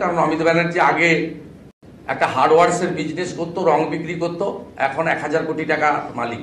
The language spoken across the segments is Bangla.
কারণ অমিত ব্যানার্জি আগে একটা হার্ডওয়ার্সের বিজনেস করতো রং বিক্রি করতো এখন এক হাজার কোটি টাকা মালিক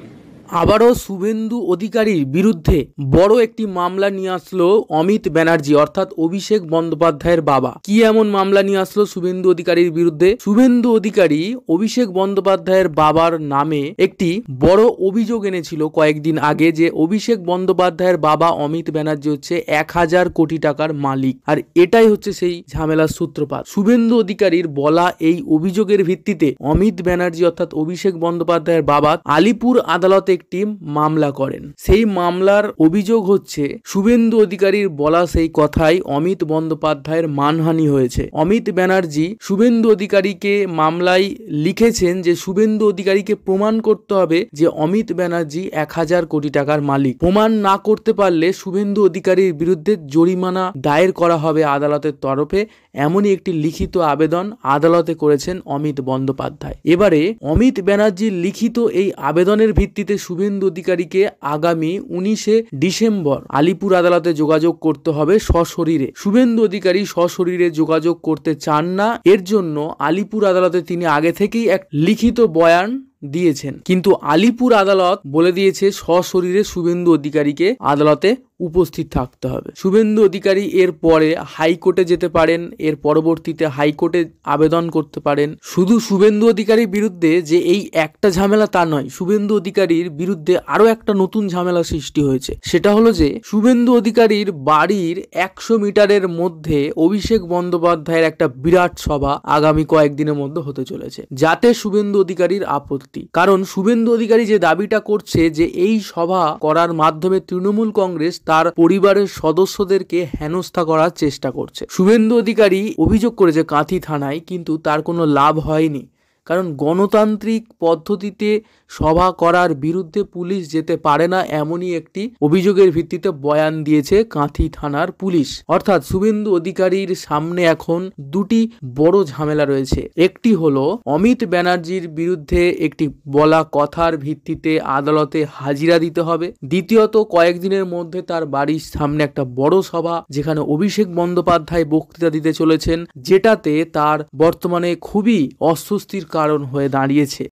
আবারও শুভেন্দু অধিকারীর বিরুদ্ধে বড় একটি মামলা নিয়ে আসলো অমিত ব্যানার্জি অর্থাৎ অভিষেক বন্দ্যোপাধ্যায়ের বাবা কি এমন মামলা নিয়ে আসলো শুভেন্দু অধিকারীর বিরুদ্ধে শুভেন্দু অধিকারী অভিষেক বন্দ্যোপাধ্যায়ের বাবার নামে একটি বড় অভিযোগ এনেছিল কয়েকদিন আগে যে অভিষেক বন্দ্যোপাধ্যায়ের বাবা অমিত ব্যানার্জি হচ্ছে এক হাজার কোটি টাকার মালিক আর এটাই হচ্ছে সেই ঝামেলার সূত্রপাত শুভেন্দু অধিকারীর বলা এই অভিযোগের ভিত্তিতে অমিত ব্যানার্জি অর্থাৎ অভিষেক বন্দ্যোপাধ্যায়ের বাবা আলিপুর আদালতে একটি মামলা করেন সেই মামলার অভিযোগ হচ্ছে শুভেন্দু অধিকারীর বলা সেই কথাই অমিত বন্দ্যোপাধ্যায়ের মানহানি হয়েছে অমিত ব্যানার্জি শুভেন্দু অধিকারীকে মামলায় লিখেছেন যে শুভেন্দু অধিকারীকে প্রমাণ করতে হবে যে অমিত ব্যানার্জি এক হাজার কোটি টাকার মালিক প্রমাণ না করতে পারলে শুভেন্দু অধিকারীর বিরুদ্ধে জরিমানা দায়ের করা হবে আদালতের তরফে এমনই একটি লিখিত আবেদন আদালতে করেছেন অমিত বন্দ্যোপাধ্যায় এবারে অমিত ব্যানার্জির লিখিত এই আবেদনের ভিত্তিতে শুভেন্দু অধিকারীকে আগামী উনিশে ডিসেম্বর আলিপুর আদালতে যোগাযোগ করতে হবে সশরীরে শুভেন্দু অধিকারী সশরীরে যোগাযোগ করতে চান না এর জন্য আলিপুর আদালতে তিনি আগে থেকেই এক লিখিত বয়ান দিয়েছেন কিন্তু আলিপুর আদালত বলে দিয়েছে সশরীরে শুভেন্দু অধিকারীকে আদালতে উপস্থিত থাকতে হবে শুভেন্দু অধিকারী এর পরে হাইকোর্টে যেতে পারেন এর পরবর্তীতে হাইকোর্টে আবেদন করতে পারেন শুধু শুভেন্দু অধিকারীর বিরুদ্ধে যে এই একটা ঝামেলা তা নয় শুভেন্দু অধিকারীর বিরুদ্ধে আরও একটা নতুন ঝামেলা সৃষ্টি হয়েছে সেটা হলো যে শুভেন্দু অধিকারীর বাড়ির একশো মিটারের মধ্যে অভিষেক বন্দ্যোপাধ্যায়ের একটা বিরাট সভা আগামী কয়েকদিনের মধ্যে হতে চলেছে যাতে শুভেন্দু অধিকারীর আপত্তি কারণ শুভেন্দু অধিকারী যে দাবিটা করছে যে এই সভা করার মাধ্যমে তৃণমূল কংগ্রেস তার পরিবারের সদস্যদেরকে হেনস্থা করার চেষ্টা করছে শুভেন্দু অধিকারী অভিযোগ করেছে কাঁথি থানায় কিন্তু তার কোনো লাভ হয়নি কারণ গণতান্ত্রিক পদ্ধতিতে সভা করার বিরুদ্ধে পুলিশ যেতে পারে না এমনই একটি অভিযোগের ভিত্তিতে বয়ান দিয়েছে কাঁথি থানার পুলিশ অর্থাৎ শুভেন্দু অধিকারীর সামনে এখন দুটি বড় ঝামেলা রয়েছে একটি হলো অমিত ব্যানার্জির বিরুদ্ধে একটি বলা কথার ভিত্তিতে আদালতে হাজিরা দিতে হবে দ্বিতীয়ত কয়েকদিনের মধ্যে তার বাড়ির সামনে একটা বড় সভা যেখানে অভিষেক বন্দ্যোপাধ্যায় বক্তৃতা দিতে চলেছেন যেটাতে তার বর্তমানে খুবই অস্বস্তির কারণ হয়ে দাঁড়িয়েছে